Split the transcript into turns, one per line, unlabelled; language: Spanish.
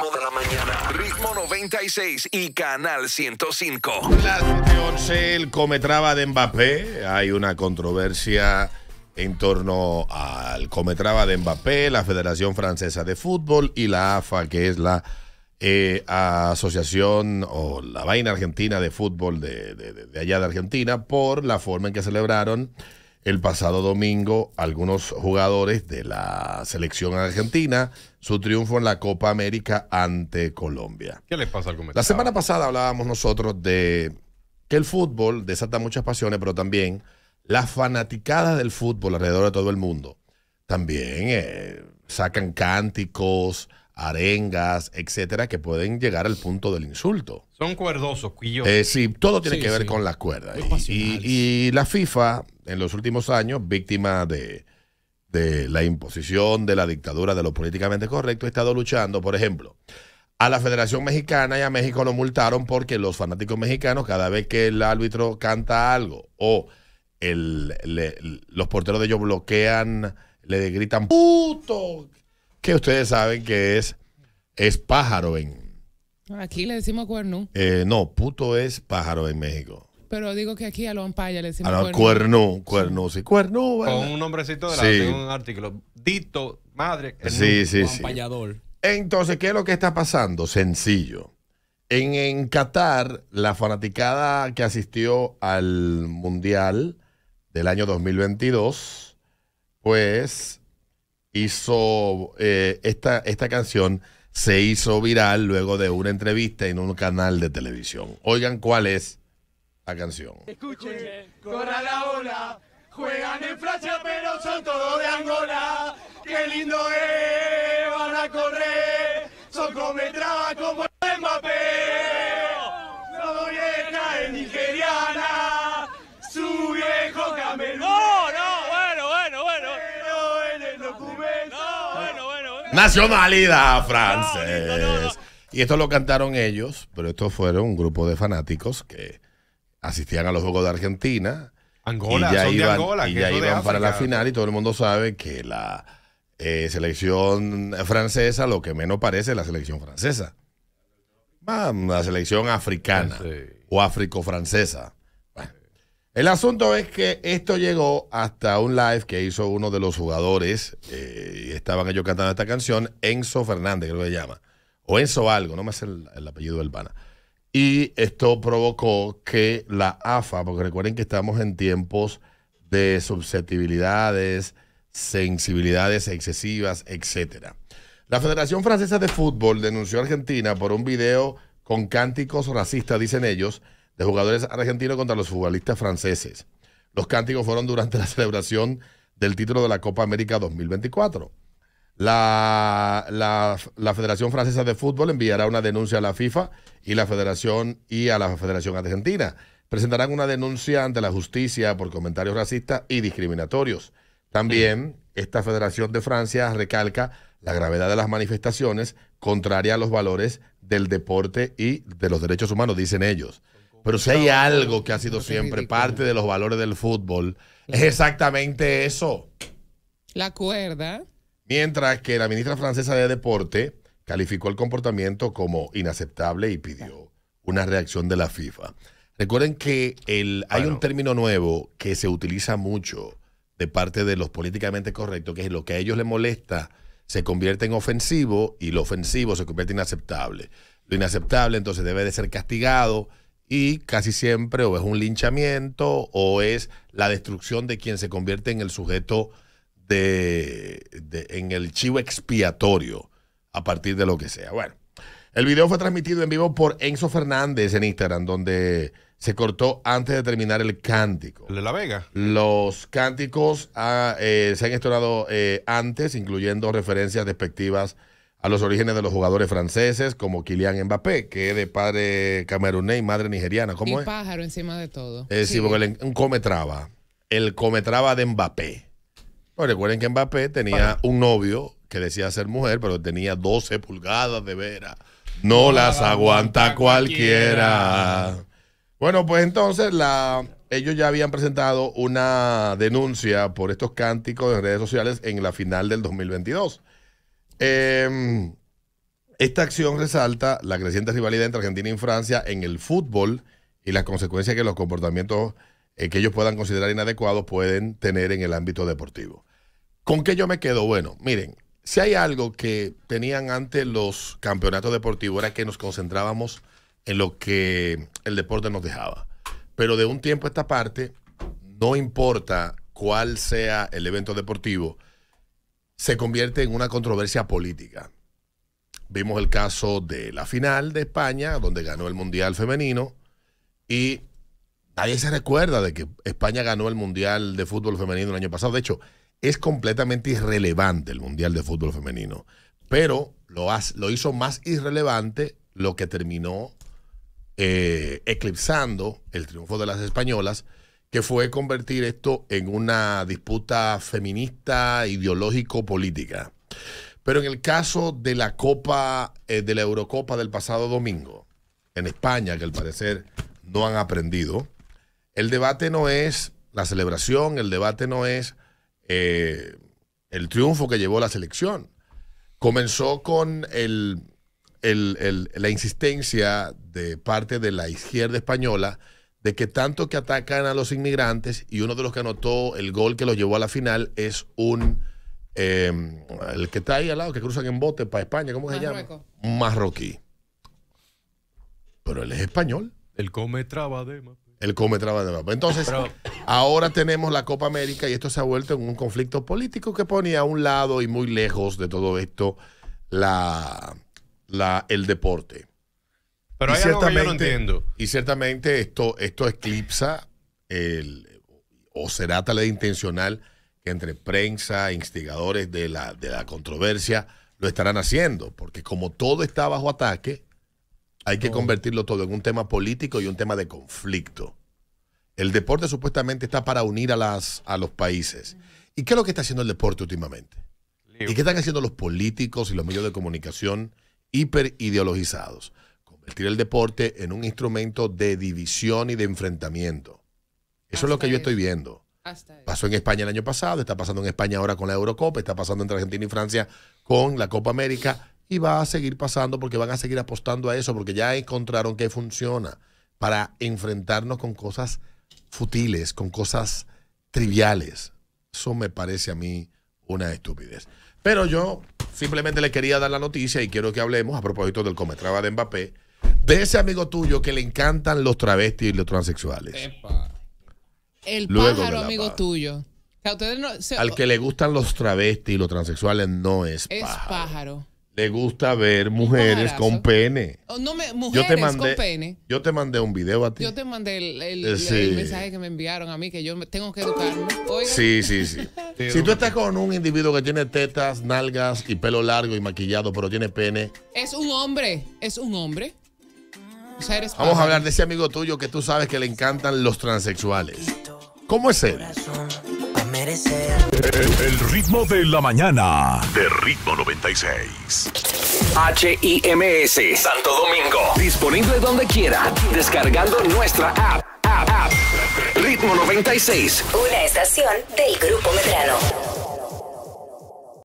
ritmo de la mañana. Ritmo 96 y Canal 105. La el cometraba de Mbappé. Hay una controversia en torno al cometraba de Mbappé, la Federación Francesa de Fútbol y la AFA, que es la eh, asociación o la vaina argentina de fútbol de, de allá de Argentina, por la forma en que celebraron el pasado domingo, algunos jugadores de la selección argentina, su triunfo en la Copa América ante Colombia. ¿Qué les pasa al comentario? La semana pasada hablábamos nosotros de que el fútbol desata muchas pasiones, pero también las fanaticadas del fútbol alrededor de todo el mundo. También eh, sacan cánticos, arengas, etcétera, que pueden llegar al punto del insulto. Son cuerdosos, cuillos. Eh, sí, todo tiene que ver con las cuerdas. Y, la FIFA, en los últimos años, víctima de, la imposición de la dictadura de lo políticamente correcto, ha estado luchando, por ejemplo, a la Federación Mexicana y a México lo multaron porque los fanáticos mexicanos, cada vez que el árbitro canta algo o los porteros de ellos bloquean, le gritan puto, que ustedes saben que es, es pájaro en... Aquí le decimos cuerno. Eh, no, puto es pájaro en México. Pero digo que aquí a los ampayas le decimos a los cuerno. Cuerno, sí, cuerno. Con un nombrecito de sí. un artículo. Dito, madre, el sí, sí, sí. Entonces, ¿qué es lo que está pasando? Sencillo. en, Qatar, la fanaticada que asistió al Mundial del año 2022, pues hizo eh, esta, esta canción se hizo viral luego de una entrevista en un canal de televisión. Oigan cuál es la canción. Escuchen, corra la ola, juegan en Francia pero son todos de Angola. Qué lindo es, van a correr, son come traba como... Nacionalidad francés. Y esto lo cantaron ellos, pero estos fueron un grupo de fanáticos que asistían a los Juegos de Argentina. Angola, y ya iban, Angola, y iban para la final y todo el mundo sabe que la eh, selección francesa lo que menos parece es la selección francesa. la selección africana o áfrico-francesa. El asunto es que esto llegó hasta un live que hizo uno de los jugadores, eh, estaban ellos cantando esta canción, Enzo Fernández, creo que se llama, o Enzo algo, no me hace el, apellido del pana. Y esto provocó que la AFA, porque recuerden que estamos en tiempos de susceptibilidades, sensibilidades excesivas, etc. La Federación Francesa de Fútbol denunció a Argentina por un video con cánticos racistas, dicen ellos, de jugadores argentinos contra los futbolistas franceses. Los cánticos fueron durante la celebración del título de la Copa América 2024. La, la, la, Federación Francesa de Fútbol enviará una denuncia a la FIFA y la Federación y a la Federación Argentina. Presentarán una denuncia ante la justicia por comentarios racistas y discriminatorios. También esta Federación de Francia recalca la gravedad de las manifestaciones contraria a los valores del deporte y de los derechos humanos, dicen ellos. Pero si hay algo que ha sido siempre parte de los valores del fútbol, es exactamente eso. La cuerda. Mientras que la ministra francesa de Deporte calificó el comportamiento como inaceptable y pidió una reacción de la FIFA. Recuerden que hay ah, un término nuevo que se utiliza mucho de parte de los políticamente correctos, que es lo que a ellos les molesta se convierte en ofensivo y lo ofensivo se convierte en inaceptable. Lo inaceptable entonces debe de ser castigado y casi siempre o es un linchamiento o es la destrucción de quien se convierte en el sujeto de, en el chivo expiatorio a partir de lo que sea. Bueno, el video fue transmitido en vivo por Enzo Fernández en Instagram, donde se cortó antes de terminar el cántico. ¿De La Vega? Los cánticos ah, eh, se han estornado eh, antes, incluyendo referencias despectivas a los orígenes de los jugadores franceses como Kylian Mbappé, que es de padre camerunés y madre nigeriana. ¿Cómo pájaro encima de todo. Eh, sí. porque el, cometraba. El cometraba de Mbappé. Pues recuerden que Mbappé tenía un novio que decía ser mujer, pero tenía 12 pulgadas de vera. No, las aguanta, cualquiera. Bueno, pues entonces la, ellos ya habían presentado una denuncia por estos cánticos en redes sociales en la final del 2022. Em, esta acción resalta la creciente rivalidad entre Argentina y Francia en el fútbol y las consecuencias que los comportamientos eh, que ellos puedan considerar inadecuados pueden tener en el ámbito deportivo. ¿Con qué yo me quedo? Bueno, miren, si hay algo que tenían antes los campeonatos deportivos era que nos concentrábamos en lo que el deporte nos dejaba. Pero de un tiempo a esta parte, no importa cuál sea el evento deportivo, se convierte en una controversia política. Vimos el caso de la final de España, donde ganó el Mundial Femenino, y nadie se recuerda de que España ganó el Mundial de Fútbol Femenino el año pasado. De hecho, es completamente irrelevante el Mundial de Fútbol Femenino, pero lo, lo hizo más irrelevante lo que terminó eh, eclipsando el triunfo de las españolas que fue convertir esto en una disputa feminista, ideológico-política. Pero en el caso de la Copa, eh, de la Eurocopa del pasado domingo, en España, que al parecer no han aprendido, el debate no es la celebración, el debate no es eh, el triunfo que llevó la selección. Comenzó con la insistencia de parte de la izquierda española de que tanto que atacan a los inmigrantes, y uno de los que anotó el gol que los llevó a la final es un, em, el que está ahí al lado, que cruzan en bote para España, ¿cómo se llama? marroquí. Pero él es español. El come trabadema. el come mapa. Entonces, ahora tenemos la Copa América y esto se ha vuelto en un conflicto político que ponía a un lado y muy lejos de todo esto la, la el deporte. Pero y hay entiendo. Y ciertamente esto, esto eclipsa o será tal vez intencional que entre prensa, instigadores de la, controversia, lo estarán haciendo. Porque como todo está bajo ataque, hay que convertirlo todo en un tema político y un tema de conflicto. El deporte supuestamente está para unir a, las, a los países. ¿Y qué es lo que está haciendo el deporte últimamente? ¿Y qué están haciendo los políticos y los medios de comunicación hiperideologizados? el deporte en un instrumento de división y de enfrentamiento. Eso es lo que yo estoy viendo. Pasó en España el año pasado, está pasando en España ahora con la Eurocopa, está pasando entre Argentina y Francia con la Copa América y va a seguir pasando porque van a seguir apostando a eso, porque ya encontraron que funciona para enfrentarnos con cosas futiles, con cosas triviales. Eso me parece a mí una estupidez. Pero yo simplemente le quería dar la noticia y quiero que hablemos a propósito del cometraba de Mbappé de ese amigo tuyo que le encantan los travestis y los transexuales. El pájaro amigo tuyo. Al que le gustan los travestis y los transexuales no es pájaro. Es pájaro. Le gusta ver mujeres con pene. Oh, yo te mandé, Yo te mandé un video a ti. Yo te mandé el, eh, mensaje que me enviaron a mí, que yo tengo que educarme. Sí, sí, sí. si tú estás con un individuo que tiene tetas, nalgas y pelo largo y maquillado, pero tiene pene. Es un hombre, es un hombre. Vamos a hablar de ese amigo tuyo que tú sabes que le encantan los transexuales. ¿Cómo es él? El, ritmo de la mañana. De ritmo 96. HIMS Santo Domingo. Disponible donde quiera. Descargando nuestra app. App. Ritmo 96. Una estación del Grupo Medrano.